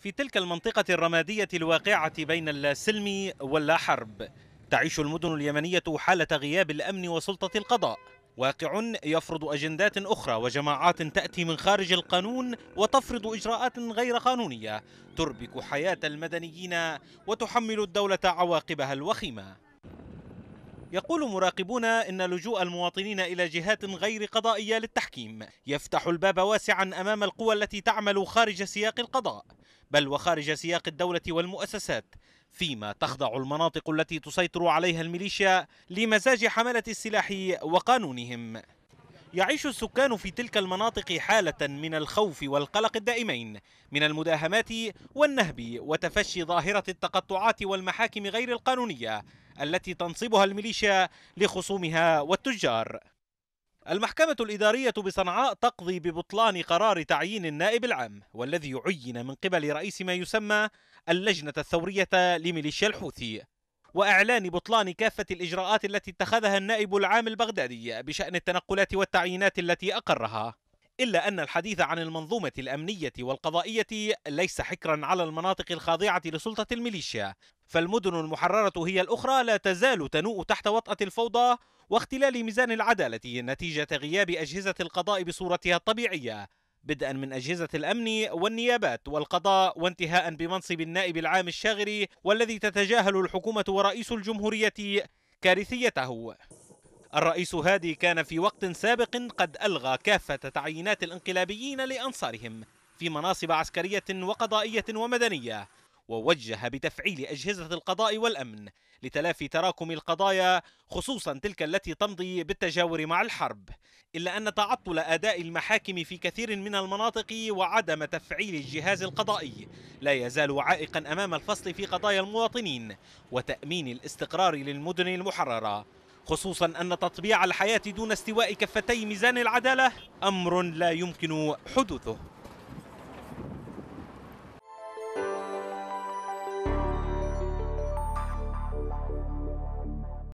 في تلك المنطقة الرمادية الواقعة بين اللا سلم واللا حرب تعيش المدن اليمنية حالة غياب الأمن وسلطة القضاء واقع يفرض أجندات أخرى وجماعات تأتي من خارج القانون وتفرض إجراءات غير قانونية تربك حياة المدنيين وتحمل الدولة عواقبها الوخيمة يقول مراقبون إن لجوء المواطنين إلى جهات غير قضائية للتحكيم يفتح الباب واسعا أمام القوى التي تعمل خارج سياق القضاء بل وخارج سياق الدولة والمؤسسات فيما تخضع المناطق التي تسيطر عليها الميليشيا لمزاج حملة السلاح وقانونهم يعيش السكان في تلك المناطق حالة من الخوف والقلق الدائمين من المداهمات والنهب وتفشي ظاهرة التقطعات والمحاكم غير القانونية التي تنصبها الميليشيا لخصومها والتجار المحكمة الإدارية بصنعاء تقضي ببطلان قرار تعيين النائب العام والذي عين من قبل رئيس ما يسمى اللجنة الثورية لميليشيا الحوثي وإعلان بطلان كافة الإجراءات التي اتخذها النائب العام البغدادي بشأن التنقلات والتعيينات التي أقرها إلا أن الحديث عن المنظومة الأمنية والقضائية ليس حكرا على المناطق الخاضعة لسلطة الميليشيا فالمدن المحررة هي الأخرى لا تزال تنوء تحت وطأة الفوضى واختلال ميزان العدالة نتيجة غياب أجهزة القضاء بصورتها الطبيعية بدءا من أجهزة الأمن والنيابات والقضاء وانتهاء بمنصب النائب العام الشاغري والذي تتجاهل الحكومة ورئيس الجمهورية كارثيته الرئيس هادي كان في وقت سابق قد ألغى كافة تعيينات الانقلابيين لأنصارهم في مناصب عسكرية وقضائية ومدنية ووجه بتفعيل أجهزة القضاء والأمن لتلافي تراكم القضايا خصوصا تلك التي تمضي بالتجاور مع الحرب إلا أن تعطل أداء المحاكم في كثير من المناطق وعدم تفعيل الجهاز القضائي لا يزال عائقا أمام الفصل في قضايا المواطنين وتأمين الاستقرار للمدن المحررة خصوصا أن تطبيع الحياة دون استواء كفتي ميزان العدالة أمر لا يمكن حدوثه